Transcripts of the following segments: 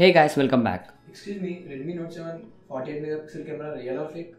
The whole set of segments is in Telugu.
hey guys welcome back excuse me Redmi Note seven forty eight pixel camera real or fake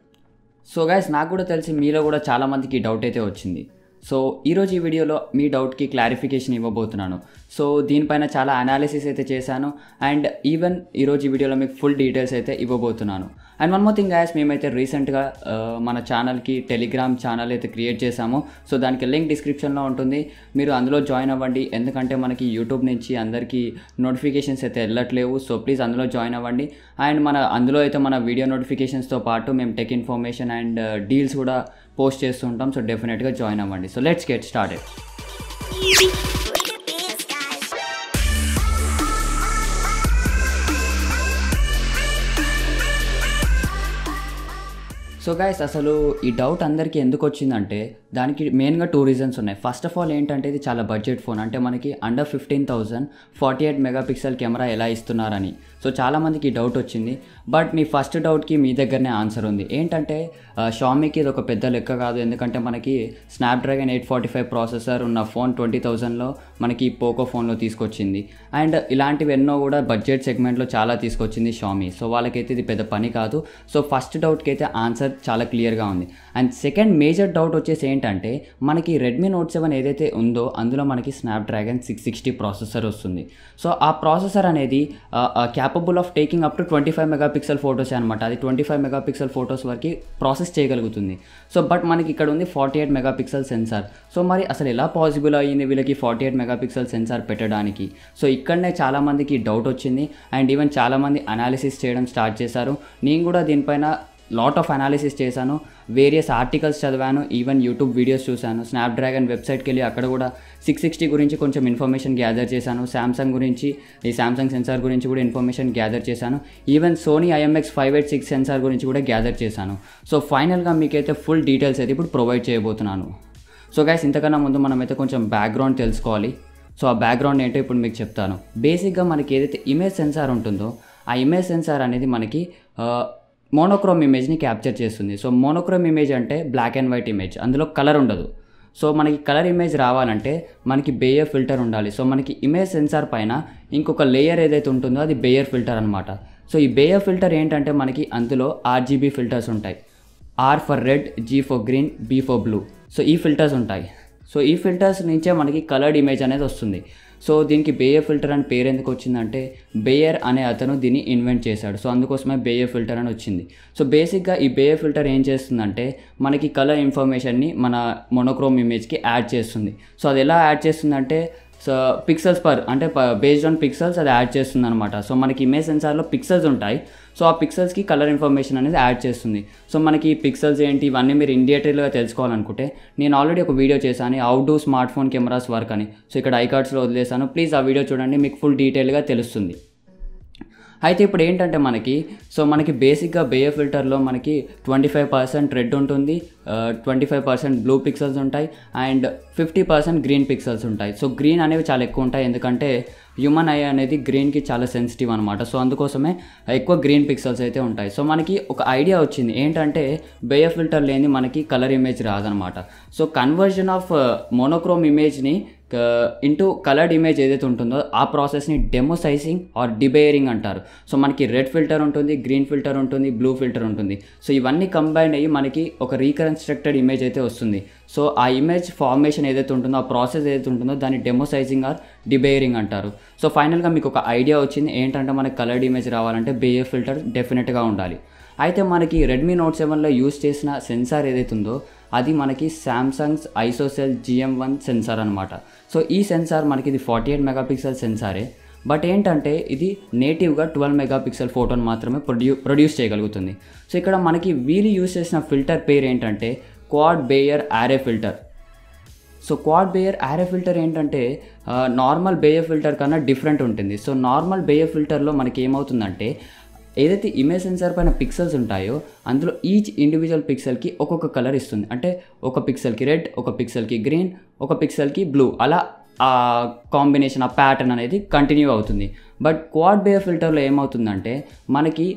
so guys నాకు కూడా తెలిసి మీలో కూడా చాలామందికి డౌట్ అయితే వచ్చింది సో ఈరోజు ఈ వీడియోలో మీ డౌట్కి క్లారిఫికేషన్ ఇవ్వబోతున్నాను సో దీనిపైన చాలా అనాలిసిస్ అయితే చేశాను అండ్ ఈవెన్ ఈరోజు ఈ వీడియోలో మీకు ఫుల్ డీటెయిల్స్ అయితే ఇవ్వబోతున్నాను and one more thing guys మేమైతే రీసెంట్గా uh, మన ఛానల్కి టెలిగ్రామ్ ఛానల్ అయితే క్రియేట్ చేశాము సో దానికి లింక్ డిస్క్రిప్షన్లో ఉంటుంది మీరు అందులో జాయిన్ అవ్వండి ఎందుకంటే మనకి యూట్యూబ్ నుంచి అందరికీ నోటిఫికేషన్స్ అయితే వెళ్ళట్లేవు సో ప్లీజ్ అందులో జాయిన్ అవ్వండి అండ్ మన అందులో అయితే మన వీడియో నోటిఫికేషన్స్తో పాటు మేము టెక్ ఇన్ఫర్మేషన్ అండ్ డీల్స్ కూడా పోస్ట్ చేస్తుంటాం సో డెఫినెట్గా జాయిన్ అవ్వండి so let's get started so guys అసలు ఈ డౌట్ అందరికీ ఎందుకు వచ్చిందంటే దానికి మెయిన్గా టూ రీజన్స్ ఉన్నాయి ఫస్ట్ ఆఫ్ ఆల్ ఏంటంటే ఇది చాలా బడ్జెట్ ఫోన్ అంటే మనకి under fifteen thousand forty eight megapixel camera ఎలా ఇస్తున్నారని సో చాలామందికి ఈ డౌట్ వచ్చింది బట్ మీ ఫస్ట్ డౌట్కి మీ దగ్గరనే ఆన్సర్ ఉంది ఏంటంటే షామీకి ఇది ఒక పెద్ద లెక్క కాదు ఎందుకంటే మనకి Snapdragon eight forty five processor ఉన్న ఫోన్ ట్వంటీ థౌజండ్లో మనకి పోకో ఫోన్లో తీసుకొచ్చింది అండ్ ఇలాంటివి ఎన్నో కూడా బడ్జెట్ సెగ్మెంట్లో చాలా తీసుకొచ్చింది షామీ సో వాళ్ళకైతే ఇది పెద్ద పని కాదు సో ఫస్ట్ డౌట్కి అయితే ఆన్సర్ చాలా క్లియర్గా ఉంది అండ్ సెకండ్ మేజర్ డౌట్ వచ్చేసి ఏంటంటే మనకి రెడ్మీ నోట్ సెవెన్ ఏదైతే ఉందో అందులో మనకి స్నాప్డ్రాగన్ సిక్స్ సిక్స్టీ ప్రాసెసర్ వస్తుంది సో ఆ ప్రాసెసర్ అనేది capable of taking up to twenty five megapixel photos అనమాట అది ట్వంటీ ఫైవ్ మెగాపిక్సెల్ ఫొటోస్ వరకు ప్రాసెస్ చేయగలుగుతుంది సో బట్ మనకి ఇక్కడ ఉంది forty eight megapixel sensor so మరి అసలు ఎలా పాసిబుల్ అయ్యింది వీళ్ళకి ఫార్టీ ఎయిట్ మెగాపిక్సెల్ సెన్సార్ పెట్టడానికి సో ఇక్కడనే చాలామందికి డౌట్ వచ్చింది అండ్ ఈవెన్ చాలామంది అనాలిసిస్ చేయడం స్టార్ట్ చేశారు నేను కూడా దీనిపైన లాట్ ఆఫ్ అనాలిసిస్ చేశాను వేరియస్ ఆర్టికల్స్ చదివాను ఈవెన్ యూట్యూబ్ వీడియోస్ చూశాను స్నాప్డ్రాగన్ వెబ్సైట్కి వెళ్ళి అక్కడ కూడా సిక్స్ సిక్స్టీ గురించి కొంచెం ఇన్ఫర్మేషన్ గ్యాదర్ చేశాను శాంసంగ్ గురించి ఈ శాంసంగ్ సెన్సార్ గురించి కూడా ఇన్ఫర్మేషన్ గ్యాదర్ చేశాను even Sony IMX five eight six sensor గురించి కూడా గ్యాదర్ చేశాను సో ఫైనల్గా మీకైతే ఫుల్ డీటెయిల్స్ అయితే ఇప్పుడు ప్రొవైడ్ చేయబోతున్నాను సో గ్యాస్ ఇంతకన్నా ముందు మనమైతే కొంచెం బ్యాక్గ్రౌండ్ తెలుసుకోవాలి సో ఆ బ్యాక్గ్రౌండ్ ఏంటో ఇప్పుడు మీకు చెప్తాను బేసిక్గా మనకి ఏదైతే ఇమేజ్ సెన్సార్ ఉంటుందో ఆ ఇమేజ్ సెన్సార్ అనేది మనకి uh, మోనోక్రోమ్ ఇమేజ్ని క్యాప్చర్ చేస్తుంది సో మోనోక్రోమ్ ఇమేజ్ అంటే బ్లాక్ అండ్ వైట్ ఇమేజ్ అందులో కలర్ ఉండదు సో మనకి కలర్ ఇమేజ్ రావాలంటే మనకి బేయర్ ఫిల్టర్ ఉండాలి సో మనకి ఇమేజ్ సెన్సార్ పైన ఇంకొక లేయర్ ఏదైతే ఉంటుందో అది బేయర్ ఫిల్టర్ అనమాట సో ఈ బేయర్ ఫిల్టర్ ఏంటంటే మనకి అందులో ఆర్జీబీ ఫిల్టర్స్ ఉంటాయి R for red G for green B for blue so ఈ ఫిల్టర్స్ ఉంటాయి సో ఈ ఫిల్టర్స్ నుంచే మనకి కలర్డ్ ఇమేజ్ అనేది వస్తుంది సో దీనికి బేయర్ ఫిల్టర్ అని పేరు ఎందుకు వచ్చిందంటే బేయర్ అనే అతను దీన్ని ఇన్వెంట్ చేశాడు సో అందుకోసమే బేయర్ ఫిల్టర్ అని వచ్చింది సో బేసిక్గా ఈ బేయర్ ఫిల్టర్ ఏం చేస్తుందంటే మనకి కలర్ ఇన్ఫర్మేషన్ని మన మొనోక్రోమ్ ఇమేజ్కి యాడ్ చేస్తుంది సో అది ఎలా యాడ్ చేస్తుందంటే సో పిక్సెల్స్ పర్ అంటే బేస్డ్ ఆన్ పిక్సెల్స్ అది యాడ్ చేస్తుంది అనమాట సో మనకి ఇమేజ్ సెన్సార్లో పిక్సెల్స్ ఉంటాయి సో ఆ పిక్సెల్స్కి కలర్ ఇన్ఫర్మేషన్ అనేది యాడ్ చేస్తుంది సో మనకి పిక్సెల్స్ ఏంటి ఇవన్నీ మీరు ఇండియేటర్లుగా తెలుసుకోవాలనుకుంటే నేను ఆల్రెడీ ఒక వీడియో చేశాను అవుట్డోర్ do smartphone cameras work అని సో ఇక్కడ ఐకార్డ్స్లో వదిలేశాను ప్లీజ్ ఆ వీడియో చూడండి మీకు ఫుల్ డీటెయిల్గా తెలుస్తుంది అయితే ఇప్పుడు ఏంటంటే మనకి సో మనకి బేసిక్గా బేయో ఫిల్టర్లో మనకి ట్వంటీ ఫైవ్ పర్సెంట్ రెడ్ ఉంటుంది twenty five percent blue pixels ఉంటాయి and fifty percent green pixels ఉంటాయి సో గ్రీన్ అనేవి చాలా ఎక్కువ ఉంటాయి ఎందుకంటే హ్యూమన్ ఐ అనేది గ్రీన్కి చాలా సెన్సిటివ్ అనమాట సో అందుకోసమే ఎక్కువ గ్రీన్ పిక్సెల్స్ అయితే ఉంటాయి సో మనకి ఒక ఐడియా వచ్చింది ఏంటంటే బేయ ఫిల్టర్ లేని మనకి కలర్ ఇమేజ్ రాదనమాట సో కన్వర్జన్ ఆఫ్ మోనోక్రోమ్ ఇమేజ్ని ఇంటూ కలర్డ్ ఇమేజ్ ఏదైతే ఉంటుందో ఆ ప్రాసెస్ని డెమోసైజింగ్ ఆర్ డిబేరింగ్ అంటారు సో మనకి రెడ్ ఫిల్టర్ ఉంటుంది గ్రీన్ ఫిల్టర్ ఉంటుంది బ్లూ ఫిల్టర్ ఉంటుంది సో ఇవన్నీ కంబైన్ అయ్యి మనకి ఒక రీకరెన్స్ రీకన్స్ట్రక్టెడ్ ఇమేజ్ అయితే వస్తుంది సో ఆ ఇమేజ్ ఫార్మేషన్ ఏదైతే ఉంటుందో ఆ ప్రాసెస్ ఏదైతే ఉంటుందో దాన్ని డెమోసైజింగ్ ఆర్ డిబేరింగ్ అంటారు సో ఫైనల్గా మీకు ఒక ఐడియా వచ్చింది ఏంటంటే మనకి కలర్డ్ ఇమేజ్ రావాలంటే బేయర్ ఫిల్టర్ డెఫినెట్గా ఉండాలి అయితే మనకి రెడ్మీ నోట్ సెవెన్లో యూజ్ చేసిన సెన్సార్ ఏదైతే ఉందో అది మనకి Samsung's ISOCELL GM one sensor అనమాట సో ఈ సెన్సార్ మనకి ఇది ఫార్టీ ఎయిట్ మెగాపిక్సెల్ సెన్సారే బట్ ఏంటంటే ఇది నేటివ్గా ట్వెల్వ్ మెగాపిక్సెల్ ఫోటోని మాత్రమే ప్రొడ్యూ ప్రొడ్యూస్ చేయగలుగుతుంది సో ఇక్కడ మనకి వీలు యూజ్ చేసిన ఫిల్టర్ పేరు ఏంటంటే quad Bayer array filter so quad Bayer array filter ఏంటంటే నార్మల్ బేయర్ ఫిల్టర్ కన్నా డిఫరెంట్ ఉంటుంది సో నార్మల్ బేయర్ ఫిల్టర్లో మనకి ఏమవుతుందంటే ఏదైతే ఇమేజ్ సెన్సార్ పైన పిక్సెల్స్ ఉంటాయో అందులో ఈచ్ ఇండివిజువల్ పిక్సెల్కి ఒక్కొక్క కలర్ ఇస్తుంది అంటే ఒక పిక్సెల్కి రెడ్ ఒక పిక్సెల్కి గ్రీన్ ఒక పిక్సెల్కి బ్లూ అలా ఆ కాంబినేషన్ ఆ ప్యాటర్న్ అనేది కంటిన్యూ అవుతుంది బట్ క్వాడ్ బేర్ ఫిల్టర్లో ఏమవుతుందంటే మనకి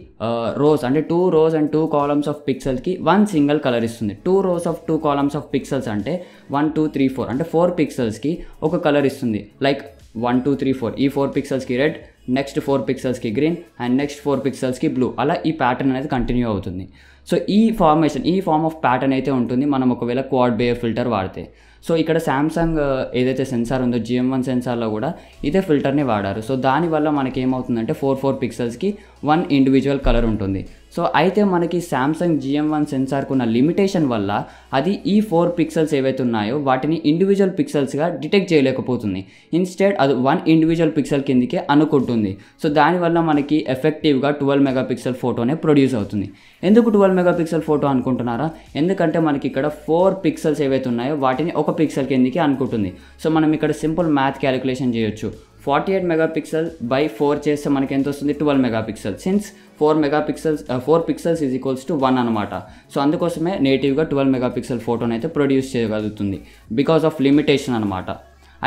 రోస్ అంటే two rows and two columns of పిక్సెల్స్కి వన్ సింగిల్ కలర్ ఇస్తుంది two rows of two columns of pixels అంటే వన్ టూ త్రీ ఫోర్ అంటే ఫోర్ పిక్సెల్స్కి ఒక కలర్ ఇస్తుంది like one two three four ఈ ఫోర్ పిక్సెల్స్కి రెడ్ నెక్స్ట్ ఫోర్ పిక్సెల్స్కి గ్రీన్ అండ్ నెక్స్ట్ ఫోర్ పిక్సెల్స్కి బ్లూ అలా ఈ ప్యాటర్న్ అనేది కంటిన్యూ అవుతుంది సో ఈ ఫార్మేషన్ ఈ ఫార్మ్ ఆఫ్ ప్యాటర్న్ అయితే ఉంటుంది మనం ఒకవేళ క్వాడ్ బేయర్ ఫిల్టర్ వాడితే సో ఇక్కడ శాంసంగ్ ఏదైతే సెన్సార్ ఉందో జిఎం వన్ సెన్సార్లో కూడా ఇదే ఫిల్టర్ని వాడారు సో దానివల్ల మనకి ఏమవుతుందంటే ఫోర్ ఫోర్ పిక్సెల్స్కి వన్ ఇండివిజువల్ కలర్ ఉంటుంది సో అయితే మనకి శాంసంగ్ జిఎం వన్ సెన్సార్కున్న లిమిటేషన్ వల్ల అది ఈ ఫోర్ పిక్సెల్స్ ఏవైతే ఉన్నాయో వాటిని ఇండివిజువల్ పిక్సెల్స్గా డిటెక్ట్ చేయలేకపోతుంది ఇన్స్టెడ్ అది వన్ ఇండివిజువల్ పిక్సెల్ కిందికే అనుకుంటుంది సో దానివల్ల మనకి ఎఫెక్టివ్గా ట్వెల్వ్ మెగాపిక్సెల్ ఫోటోనే ప్రొడ్యూస్ అవుతుంది ఎందుకు ట్వెల్వ్ మెగాపిక్సెల్ ఫోటో అనుకుంటున్నారా ఎందుకంటే మనకి ఇక్కడ ఫోర్ పిక్సెల్స్ ఏవైతే ఉన్నాయో వాటిని ఒక పిక్సెల్ కిందికి అనుకుంటుంది సో మనం ఇక్కడ సింపుల్ మ్యాథ్ క్యాలిక్యులేషన్ చేయొచ్చు forty eight megapixel by four చేస్తే మనకి ఎంత వస్తుంది twelve megapixel since four megapixels four pixels is equals to one అనమాట సో అందుకోసమే నేటివ్గా ట్వెల్వ్ మెగాపిక్సెల్ ఫోటోని అయితే ప్రొడ్యూస్ చేయగలుగుతుంది బికాస్ ఆఫ్ లిమిటేషన్ అనమాట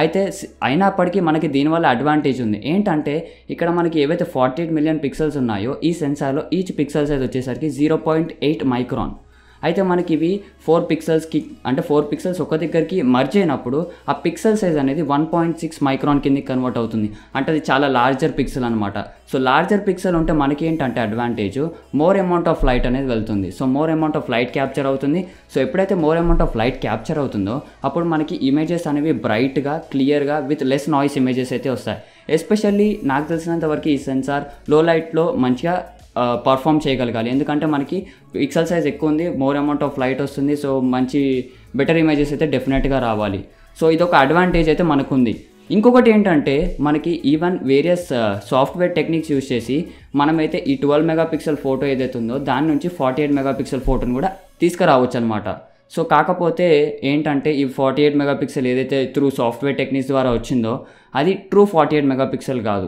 అయితే అయినప్పటికీ మనకి దీనివల్ల అడ్వాంటేజ్ ఉంది ఏంటంటే ఇక్కడ మనకి ఏవైతే ఫార్టీ ఎయిట్ మిలియన్ పిక్సెల్స్ ఉన్నాయో ఈ సెన్సార్లో ఈచ్ పిక్సెల్స్ అయితే వచ్చేసరికి జీరో పాయింట్ ఎయిట్ మైక్రాన్ అయితే మనకి ఇవి ఫోర్ పిక్సెల్స్కి అంటే ఫోర్ పిక్సెల్స్ ఒక దగ్గరికి మర్జ్ అయినప్పుడు ఆ పిక్సెల్ సైజ్ అనేది వన్ పాయింట్ సిక్స్ మైక్రాన్ కింద కన్వర్ట్ అవుతుంది అంటే అది చాలా లార్జర్ పిక్సెల్ అనమాట సో లార్జర్ పిక్సెల్ ఉంటే మనకి ఏంటంటే advantage more amount of light అనేది వెళ్తుంది so more amount of light capture అవుతుంది సో ఎప్పుడైతే more amount of light capture అవుతుందో అప్పుడు మనకి ఇమేజెస్ అనేవి బ్రైట్గా క్లియర్గా విత్ లెస్ నాయిస్ ఇమేజెస్ అయితే వస్తాయి ఎస్పెషల్లీ నాకు తెలిసినంత వరకు ఈ సెన్సార్ లో లైట్లో మంచిగా పర్ఫామ్ చేయగలగాలి ఎందుకంటే మనకి పిక్సెల్ సైజ్ ఎక్కువ ఉంది మోర్ అమౌంట్ ఆఫ్ లైట్ వస్తుంది సో మంచి బెటర్ ఇమేజెస్ అయితే డెఫినెట్గా రావాలి సో ఇదొక అడ్వాంటేజ్ అయితే మనకుంది ఇంకొకటి ఏంటంటే మనకి even various software techniques use చేసి మనమైతే ఈ ట్వెల్వ్ మెగాపిక్సెల్ ఫోటో ఏదైతే ఉందో దాని నుంచి ఫార్టీ ఎయిట్ మెగాపిక్సెల్ ఫోటోని కూడా తీసుకురావచ్చు అనమాట సో కాకపోతే ఏంటంటే ఈ ఫార్టీ ఎయిట్ మెగాపిక్సెల్ ఏదైతే త్రూ సాఫ్ట్వేర్ టెక్నిక్స్ ద్వారా వచ్చిందో అది ట్రూ ఫార్టీ ఎయిట్ మెగాపిక్సెల్ కాదు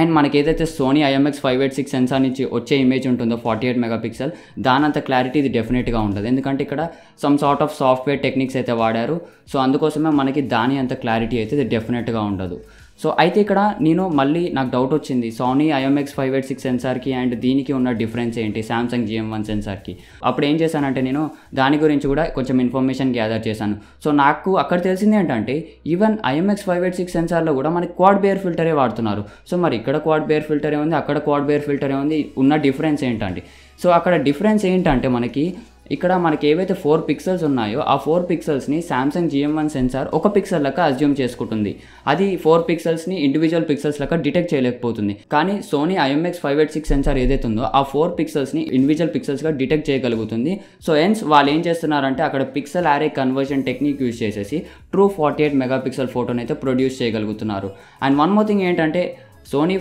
అండ్ ఏదైతే Sony IMX five eight six sensor నుంచి వచ్చే ఇమేజ్ ఉంటుందో ఫార్టీ ఎయిట్ మెగాపిక్సెల్ దానంత క్లారిటీ ఇది డెఫినెట్గా ఉంటుంది ఎందుకంటే ఇక్కడ some sort of software techniques అయితే వాడారు సో అందుకోసమే మనకి దాని అంత క్లారిటీ అయితే ఇది డెఫినెట్గా ఉండదు సో అయితే ఇక్కడ నేను మళ్ళీ నాకు డౌట్ వచ్చింది Sony IMX five eight six సెన్సార్కి అండ్ దీనికి ఉన్న డిఫరెన్స్ ఏంటి శాంసంగ్ జిఎం వన్ సెన్సార్కి అప్పుడు ఏం చేశానంటే నేను దాని గురించి కూడా కొంచెం ఇన్ఫర్మేషన్ గ్యాదర్ చేశాను సో నాకు అక్కడ తెలిసింది ఏంటంటే even IMX five eight six సెన్సార్లో కూడా మనకి క్వాడ్ బేర్ ఫిల్టరే వాడుతున్నారు సో మరి ఇక్కడ క్వాడ్ బేర్ ఫిల్టరే ఉంది అక్కడ క్వాడ్ బేర్ ఫిల్టరే ఉంది ఉన్న డిఫరెన్స్ ఏంటంటే సో అక్కడ డిఫరెన్స్ ఏంటంటే మనకి ఇక్కడ మనకి ఏవైతే ఫోర్ పిక్సెల్స్ ఉన్నాయో ఆ ఫోర్ పిక్సెల్స్ని శాంసంగ్ జిఎం వన్ సెన్సార్ ఒక పిక్సెల్ లెక్క అజ్యూమ్ చేసుకుంటుంది అది ఫోర్ పిక్సెల్స్ని ఇండివిజువల్ పిక్సెల్స్ లెక్క డిటెక్ట్ చేయలేకపోతుంది కానీ Sony IMX five eight six sensor ఏదైతే ఉందో ఆ ఫోర్ పిక్సెల్స్ని ఇండివిజువల్ పిక్సెల్స్గా డిటెక్ట్ చేయగలుగుతుంది సో ఎన్స్ వాళ్ళు ఏం చేస్తున్నారంటే అక్కడ pixel array conversion technique use చేసేసి ట్రూ ఫార్టీ ఎయిట్ మెగాపిక్సెల్ ఫోటోని అయితే ప్రొడ్యూస్ చేయగలుగుతున్నారు అండ్ వన్ మోర్ థింగ్ ఏంటంటే Sony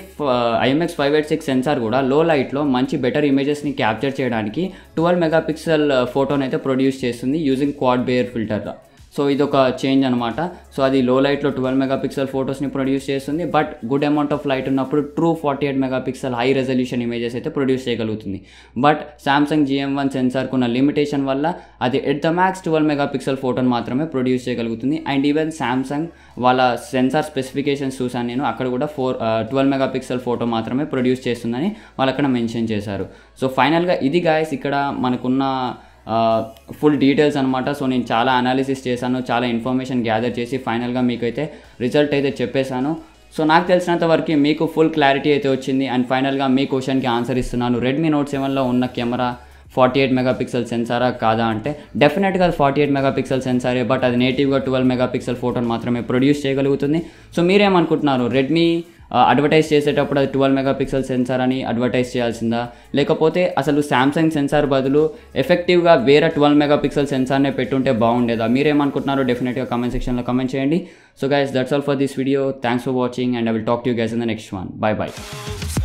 IMX five eight six censor కూడా లో లైట్లో మంచి బెటర్ ఇమేజెస్ని క్యాప్చర్ చేయడానికి ట్వెల్వ్ మెగాపిక్సెల్ ఫోటోనైతే ప్రొడ్యూస్ చేస్తుంది యూజింగ్ క్వాడ్ బేర్ ఫిల్టర్గా సో ఇది ఒక చేంజ్ అనమాట సో అది లో లైట్లో ట్వెల్వ్ మెగాపిక్సెల్ ఫొటోస్ని ప్రొడ్యూస్ చేస్తుంది but good amount of light ఉన్నప్పుడు true forty eight pixel high resolution images అయితే ప్రొడ్యూస్ చేయగలుగుతుంది బట్ శాంసంగ్ జిఎం వన్ సెన్సార్కు ఉన్న లిమిటేషన్ వల్ల అది at the max twelve megapixel ఫోటోని మాత్రమే ప్రొడ్యూస్ చేయగలుగుతుంది అండ్ ఈవెన్ శాంసంగ్ వాళ్ళ సెన్సార్ స్పెసిఫికేషన్స్ చూసాను నేను అక్కడ కూడా ఫోర్ ట్వెల్వ్ మెగాపిక్సెల్ ఫోటో మాత్రమే ప్రొడ్యూస్ చేస్తుందని వాళ్ళు అక్కడ మెన్షన్ చేశారు సో ఫైనల్గా ఇది గాయస్ ఇక్కడ మనకున్న ఫుల్ డీటెయిల్స్ అనమాట సో నేను చాలా అనాలిసిస్ చేశాను చాలా ఇన్ఫర్మేషన్ గ్యాదర్ చేసి ఫైనల్గా మీకైతే రిజల్ట్ అయితే చెప్పేశాను సో నాకు తెలిసినంత వరకు మీకు ఫుల్ క్లారిటీ అయితే వచ్చింది అండ్ ఫైనల్గా మీ క్వశ్చన్కి ఆన్సర్ ఇస్తున్నాను రెడ్మీ నోట్ సెవెన్లో ఉన్న కెమెరా ఫార్టీ ఎయిట్ మెగాపిక్సెల్ సెన్సారా కాదా అంటే డెఫినెట్గా అది ఫార్టీ ఎయిట్ మెగాపిక్సెల్ సెన్సారే బట్ అది నేటివ్గా ట్వెల్వ్ మెగాపిక్సెల్ ఫోటోని మాత్రమే ప్రొడ్యూస్ చేయగలుగుతుంది సో మీరేమనుకుంటున్నారు రెడ్మీ అడ్వర్టైజ్ చేసేటప్పుడు అది ట్వెల్వ్ మెగాపిక్సెల్ సెన్సార్ అని అడ్వర్టైజ్ చేయాల్సిందా లేకపోతే అసలు శాంసంగ్ సెన్సార్ బదులు ఎఫెక్టివ్గా వేరే ట్వెల్వ్ మెగాపిక్సెల్ సెన్సార్నే పెట్టుంటే బాగుండేదా మీరేమనుకుంటున్నారో డెఫినెట్గా కమెంట్ సెక్షన్లో కమెంట్ చేయండి so guys that's all for this video thanks for watching and I will talk to you guys in the next one bye bye